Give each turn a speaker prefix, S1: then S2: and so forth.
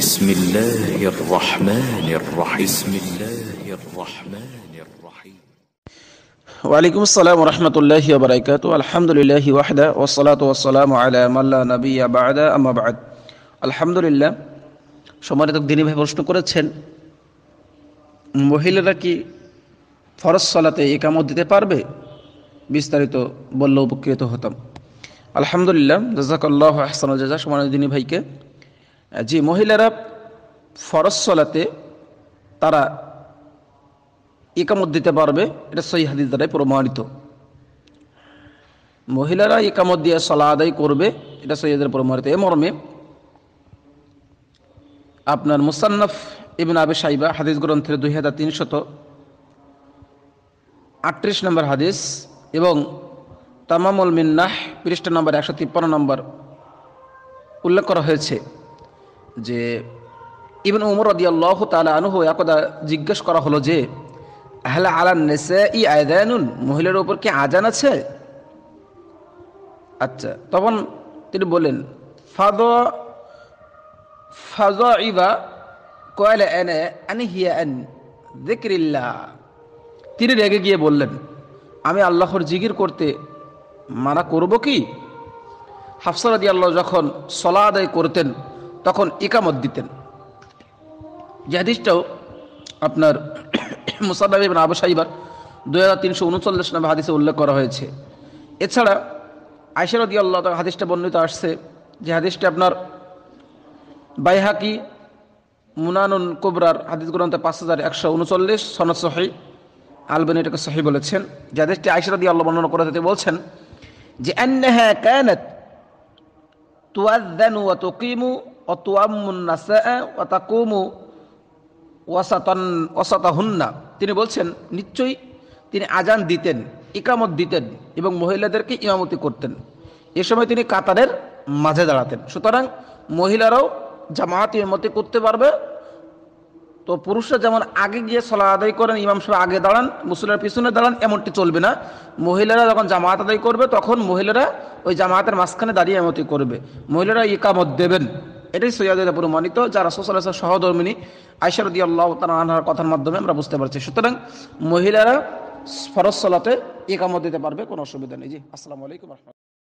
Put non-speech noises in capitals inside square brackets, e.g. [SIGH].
S1: بسم الله الرحمن الرحيم بسم الله الرحمن الرحيم ওয়ালাইকুম আসসালাম রহমতুল্লাহি বারাকাতু আলহামদুলিল্লাহি ওয়াহদা ওসলাত ওসালাম আলা মাল্লা নবী বাদা আমাবাদ আলহামদুলিল্লাহ সম্মানিত দিনী ভাই প্রশ্ন করেছেন মহিলারা কি ফরজ সালাতে একামত দিতে পারবে বিস্তারিত বললে উপকৃত হতাম আলহামদুলিল্লাহ জাজাকাল্লাহ আহসান জাজা সম্মানিত দিনী ভাইকে যে মহিলারা ফরজ চলাতে তারা একামত দিতে পারবে এটা সহি হাদিস দ্বারাই প্রমাণিত মহিলারা একামত দিয়ে সলা আদায় করবে এটা সৈয়দের প্রমাণিত এ মর্মে আপনার মুসান্নফ ইবিন আবে সাইবা হাদিস গ্রন্থের দুই হাজার তিনশত আটত্রিশ নম্বর হাদিস এবং তামামুল মিন্নাহ পৃষ্ঠা নম্বর একশো তিপ্পান্ন নম্বর উল্লেখ করা হয়েছে যে ইবন উমর রদিয়াল্লাহ তালা আনুহ একদা জিজ্ঞেস করা হলো যে আহলা আলা নেসে ই আয়দায়নুন মহিলার ওপর কি আজান আছে আচ্ছা তখন তিনি বলেন ফাদ ফাজ ইবা কয়লা এনে আনি হিয়া এন দেখিল্লা তিনি রেগে গিয়ে বললেন আমি আল্লাহর জিগির করতে মানা করব কি হাফসারাদি আল্লাহ যখন সলা আদায় করতেন তখন ইকামত দিতেন যে হাদিসটাও আপনার [COUGHS] মুসাদাবি এবং আবু সাহিবার দু হাজার তিনশো উনচল্লিশ নামে হাদিসে উল্লেখ করা হয়েছে এছাড়া আয়সারদি আল্লাহ হাদিসটা বর্ণিত আসছে যে হাদিসটা আপনার বাইহাকি মুনানুন কুবরার হাদিস গ্রন্থে পাঁচ হাজার একশো উনচল্লিশ সনদ সহি আলবেন এটাকে সহি বলেছেন যে হাদিসটি আয়সারদি আল্লাহ বর্ণনা করে তিনি বলছেন যে অ্যান্না হ্যাঁ ক্যানত তুয়াদ্দানু কিমু ওয়াসাতাহুন্না তিনি বলছেন নিশ্চয়ই তিনি আজান দিতেন ইকামত দিতেন এবং মহিলাদেরকে ইমামতি করতেন এ সময় তিনি কাতারের মাঝে দাঁড়াতেন সুতরাং মহিলারাও জামাত ইমামতি করতে পারবে তো পুরুষরা যেমন আগে গিয়ে সলা আদায় করেন ইমাম সাহেব আগে দাঁড়ান মুসলিমের পিছনে দাঁড়ান এমনটি চলবে না মহিলারা যখন জামাত আদায় করবে তখন মহিলারা ওই জামাতের মাঝখানে দাঁড়িয়ে এমতি করবে মহিলারা ইকামত দেবেন এটাই সৈয়াদের প্রমাণিত যারা সোশ্যাল সহধর্মিনী আইসারদি আল্লাহ তালা কথার মাধ্যমে আমরা বুঝতে পারছি সুতরাং মহিলারা ফরজ সলাতে একামত দিতে পারবে কোনো অসুবিধা নেই জি আসসালামু আলাইকুম